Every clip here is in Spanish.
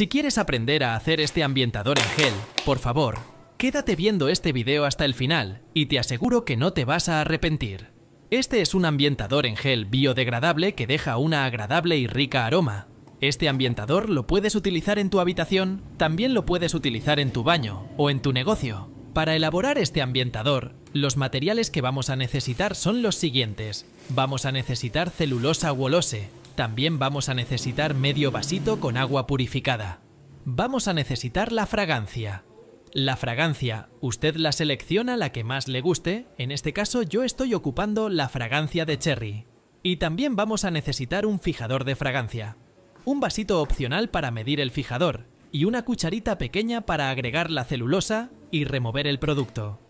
Si quieres aprender a hacer este ambientador en gel, por favor, quédate viendo este video hasta el final y te aseguro que no te vas a arrepentir. Este es un ambientador en gel biodegradable que deja una agradable y rica aroma. Este ambientador lo puedes utilizar en tu habitación, también lo puedes utilizar en tu baño o en tu negocio. Para elaborar este ambientador, los materiales que vamos a necesitar son los siguientes. Vamos a necesitar celulosa wolose, también vamos a necesitar medio vasito con agua purificada. Vamos a necesitar la fragancia. La fragancia, usted la selecciona la que más le guste, en este caso yo estoy ocupando la fragancia de cherry. Y también vamos a necesitar un fijador de fragancia. Un vasito opcional para medir el fijador y una cucharita pequeña para agregar la celulosa y remover el producto.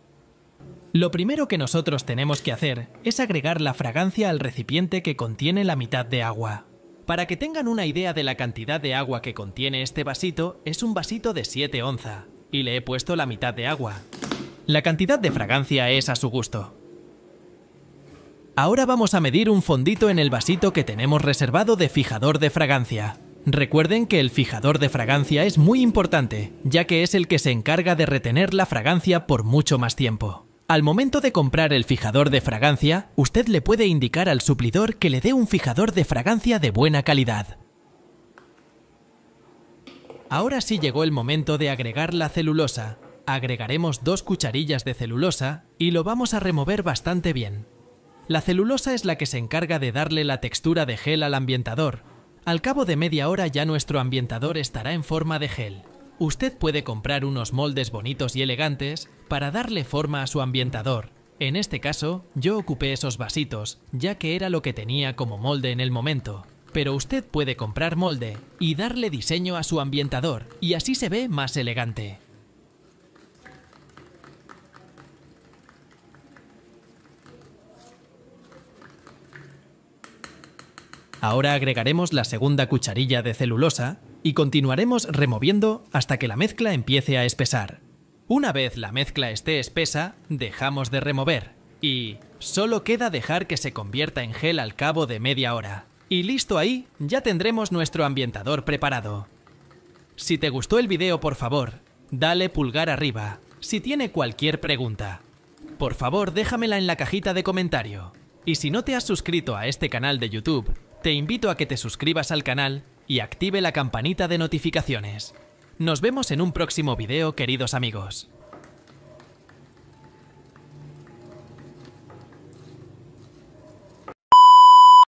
Lo primero que nosotros tenemos que hacer es agregar la fragancia al recipiente que contiene la mitad de agua. Para que tengan una idea de la cantidad de agua que contiene este vasito, es un vasito de 7 onza, y le he puesto la mitad de agua. La cantidad de fragancia es a su gusto. Ahora vamos a medir un fondito en el vasito que tenemos reservado de fijador de fragancia. Recuerden que el fijador de fragancia es muy importante, ya que es el que se encarga de retener la fragancia por mucho más tiempo. Al momento de comprar el fijador de fragancia, usted le puede indicar al suplidor que le dé un fijador de fragancia de buena calidad. Ahora sí llegó el momento de agregar la celulosa. Agregaremos dos cucharillas de celulosa y lo vamos a remover bastante bien. La celulosa es la que se encarga de darle la textura de gel al ambientador. Al cabo de media hora ya nuestro ambientador estará en forma de gel. Usted puede comprar unos moldes bonitos y elegantes para darle forma a su ambientador. En este caso, yo ocupé esos vasitos, ya que era lo que tenía como molde en el momento. Pero usted puede comprar molde y darle diseño a su ambientador, y así se ve más elegante. Ahora agregaremos la segunda cucharilla de celulosa y continuaremos removiendo hasta que la mezcla empiece a espesar. Una vez la mezcla esté espesa, dejamos de remover y solo queda dejar que se convierta en gel al cabo de media hora. Y listo ahí, ya tendremos nuestro ambientador preparado. Si te gustó el video, por favor, dale pulgar arriba. Si tiene cualquier pregunta, por favor déjamela en la cajita de comentario. Y si no te has suscrito a este canal de YouTube, te invito a que te suscribas al canal y active la campanita de notificaciones. Nos vemos en un próximo video, queridos amigos.